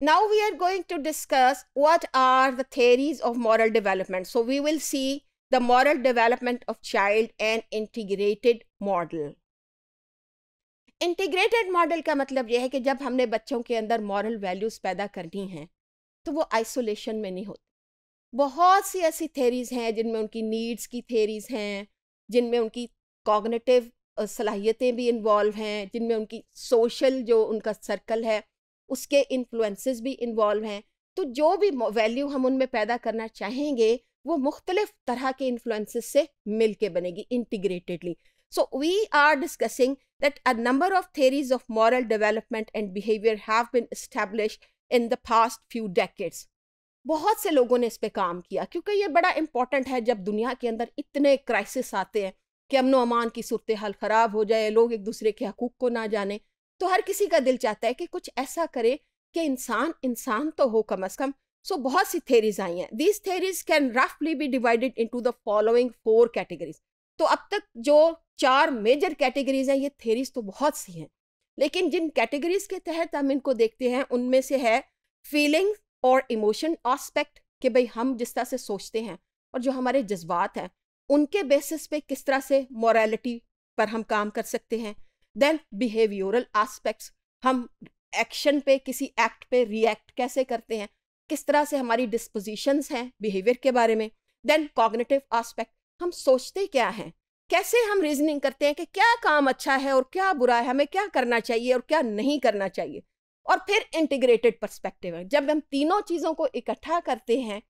Now we are going to discuss what are the theories of moral development. So we will see the moral development of child and integrated model. Integrated model का मतलब यह है कि जब हमने बच्चों के अंदर मॉरल वैल्यूज़ पैदा करनी हैं तो वो आइसोलेशन में नहीं होती बहुत सी ऐसी थेरीज़ हैं जिनमें उनकी नीड्स की थेरीज़ हैं जिनमें उनकी कॉग्नेटिव सलाहियतें भी इन्वॉल्व हैं जिनमें उनकी सोशल जो उनका सर्कल है उसके इन्फ्लुएंसेस भी इन्वॉल्व हैं तो जो भी वैल्यू हम उनमें पैदा करना चाहेंगे वो मुख्तलिफ तरह के इन्फ्लुएंसेस से मिल के बनेगी integratedly so we are discussing that a number of theories of moral development and behaviour have been established in the past few decades. बहुत से लोगों ने इस पर काम किया क्योंकि ये बड़ा इंपॉर्टेंट है जब दुनिया के अंदर इतने क्राइसिस आते हैं कि अमन अमान की सूरत हाल ख़राब हो जाए लोग एक दूसरे के हकूक़ को ना जाने तो हर किसी का दिल चाहता है कि कुछ ऐसा करे कि इंसान इंसान तो हो कम अज कम सो बहुत सी थेरीज आई हैं दीज थेरीज कैन रफली be divided to the following four categories तो अब तक जो चार मेजर कैटेगरीज हैं ये थेरीज तो बहुत सी हैं लेकिन जिन कैटेगरीज के तहत हम इनको देखते हैं उनमें से है फीलिंग और इमोशन आस्पेक्ट कि भाई हम जिस तरह से सोचते हैं और जो हमारे जज्बात हैं उनके बेसिस पे किस तरह से मॉरेलिटी पर हम काम कर सकते हैं देन बिहेवियोरल एस्पेक्ट्स हम एक्शन पे किसी एक्ट पे रिएक्ट कैसे करते हैं किस तरह से हमारी डिस्पोजिशंस हैं बिहेवियर के बारे में देन कॉग्निटिव एस्पेक्ट हम सोचते क्या हैं कैसे हम रीजनिंग करते हैं कि क्या काम अच्छा है और क्या बुरा है हमें क्या करना चाहिए और क्या नहीं करना चाहिए और फिर इंटीग्रेटेड परस्पेक्टिव है जब हम तीनों चीज़ों को इकट्ठा करते हैं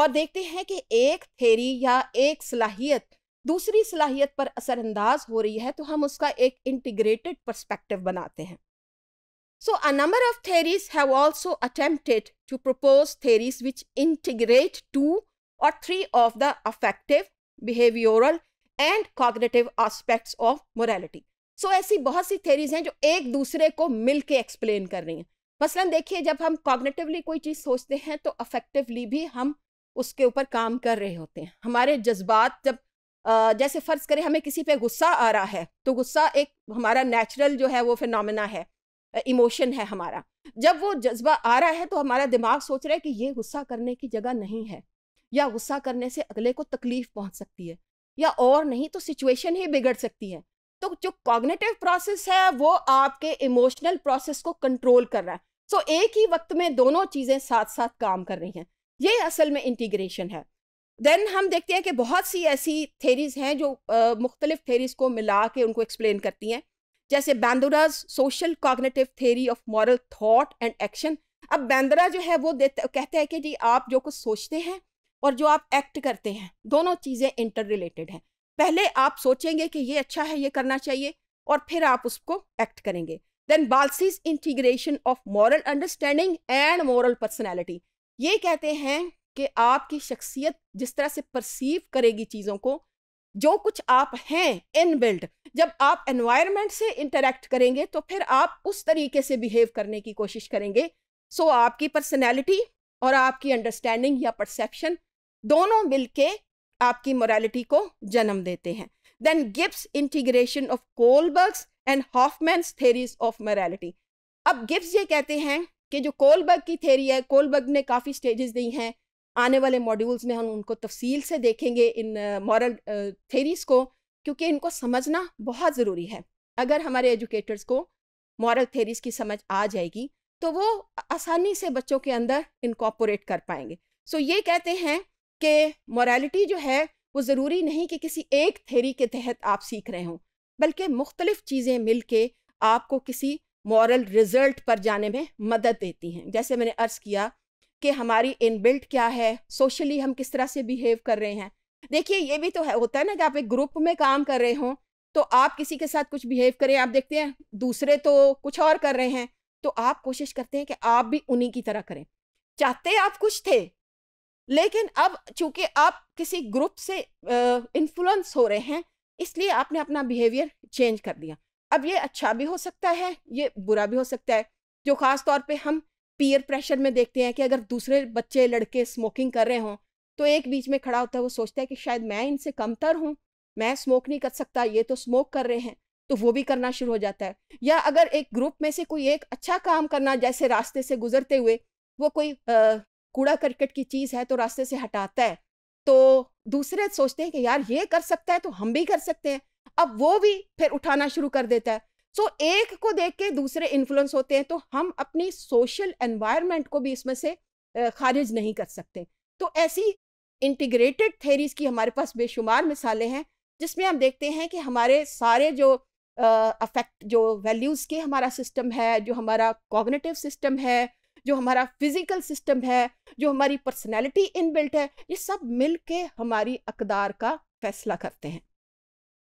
और देखते हैं कि एक थेरी या एक सलाहियत दूसरी सलाहियत पर असरअंदाज हो रही है तो हम उसका एक इंटीग्रेटेड परस्पेक्टिव बनाते हैं so a number of theories have also attempted to propose theories which integrate two or three of the affective behavioural and cognitive aspect of morality so ऐसी बहुत सी थेरीज हैं जो एक दूसरे को मिल के एक्सप्लेन कर रही हैं मसलन देखिए जब हम कॉग्नेटिवली कोई चीज़ सोचते हैं तो अफेक्टिवली भी हम उसके ऊपर काम कर रहे होते हैं हमारे जज्बात जब जैसे फ़र्ज़ करें हमें किसी पे गुस्सा आ रहा है तो गुस्सा एक हमारा नेचुरल जो है वो फिनमिना है इमोशन है हमारा जब वो जज्बा आ रहा है तो हमारा दिमाग सोच रहा है कि ये गुस्सा करने की जगह नहीं है या गुस्सा करने से अगले को तकलीफ पहुंच सकती है या और नहीं तो सिचुएशन ही बिगड़ सकती है तो जो कॉग्नेटिव प्रोसेस है वो आपके इमोशनल प्रोसेस को कंट्रोल कर रहा है सो so, एक ही वक्त में दोनों चीज़ें साथ साथ काम कर रही हैं ये असल में इंटीग्रेशन है देन हम देखते हैं कि बहुत सी ऐसी थेरीज़ हैं जो मुख्तलिफ थेरीज़ को मिला के उनको एक्सप्लेन करती हैं जैसे Bandura's social cognitive theory of moral thought and action अब बैंदरा जो है वो देते कहते हैं कि जी आप जो कुछ सोचते हैं और जो आप एक्ट करते हैं दोनों चीज़ें इंटर रिलेटेड हैं पहले आप सोचेंगे कि ये अच्छा है ये करना चाहिए और फिर आप उसको एक्ट करेंगे then Blasi's integration of moral understanding and moral personality ये कहते हैं कि आपकी शख्सियत जिस तरह से परसीव करेगी चीज़ों को जो कुछ आप हैं इनबिल्ट जब आप एनवायरनमेंट से इंटरेक्ट करेंगे तो फिर आप उस तरीके से बिहेव करने की कोशिश करेंगे सो आपकी पर्सनैलिटी और आपकी अंडरस्टैंडिंग या परसेप्शन दोनों मिल के आपकी मोरालिटी को जन्म देते हैं then Gibbs' integration of Kohlberg's and मैं थेरीज ऑफ मोरालिटी अब गिप्स ये कहते हैं कि जो कोलबर्ग की थेरी है कोलबर्ग ने काफ़ी स्टेजेस दी हैं आने वाले मॉड्यूल्स में हम उनको तफसील से देखेंगे इन मॉरल थेरीज को क्योंकि इनको समझना बहुत ज़रूरी है अगर हमारे एजुकेटर्स को मॉरल थेरीज की समझ आ जाएगी तो वो आसानी से बच्चों के अंदर इनकॉपोरेट कर पाएंगे सो ये कहते हैं कि मॉरलिटी जो है वो ज़रूरी नहीं कि किसी एक थेरी के तहत आप सीख रहे हों बल्कि मुख्तलिफ चीज़ें मिल के आपको किसी मॉरल रिज़ल्ट पर जाने में मदद देती हैं जैसे मैंने अर्ज़ किया कि हमारी इनबिल्ट क्या है सोशली हम किस तरह से बिहेव कर रहे हैं देखिए ये भी तो है होता है ना कि आप एक ग्रुप में काम कर रहे हों तो आप किसी के साथ कुछ बिहेव करें आप देखते हैं दूसरे तो कुछ और कर रहे हैं तो आप कोशिश करते हैं कि आप भी उन्हीं की तरह करें चाहते आप कुछ थे लेकिन अब चूंकि आप किसी ग्रुप से इन्फ्लुएंस हो रहे हैं इसलिए आपने अपना बिहेवियर चेंज कर दिया अब ये अच्छा भी हो सकता है ये बुरा भी हो सकता है जो ख़ास तौर पे हम पीयर प्रेशर में देखते हैं कि अगर दूसरे बच्चे लड़के स्मोकिंग कर रहे हों तो एक बीच में खड़ा होता है वो सोचता है कि शायद मैं इनसे कमतर हूँ मैं स्मोक नहीं कर सकता ये तो स्मोक कर रहे हैं तो वो भी करना शुरू हो जाता है या अगर एक ग्रुप में से कोई एक अच्छा काम करना जैसे रास्ते से गुजरते हुए वो कोई कूड़ा करकट की चीज़ है तो रास्ते से हटाता है तो दूसरे सोचते हैं कि यार ये कर सकता है तो हम भी कर सकते हैं अब वो भी फिर उठाना शुरू कर देता है सो so, एक को देख के दूसरे इन्फ्लुएंस होते हैं तो हम अपनी सोशल एनवायरनमेंट को भी इसमें से खारिज नहीं कर सकते तो ऐसी इंटीग्रेटेड थेरीज की हमारे पास बेशुमार मिसालें हैं जिसमें हम देखते हैं कि हमारे सारे जो अफेक्ट जो वैल्यूज़ के हमारा सिस्टम है जो हमारा कॉग्निटिव सिस्टम है जो हमारा फिजिकल सिस्टम है जो हमारी पर्सनैलिटी इनबिल्ट है ये सब मिल के हमारी अकदार का फैसला करते हैं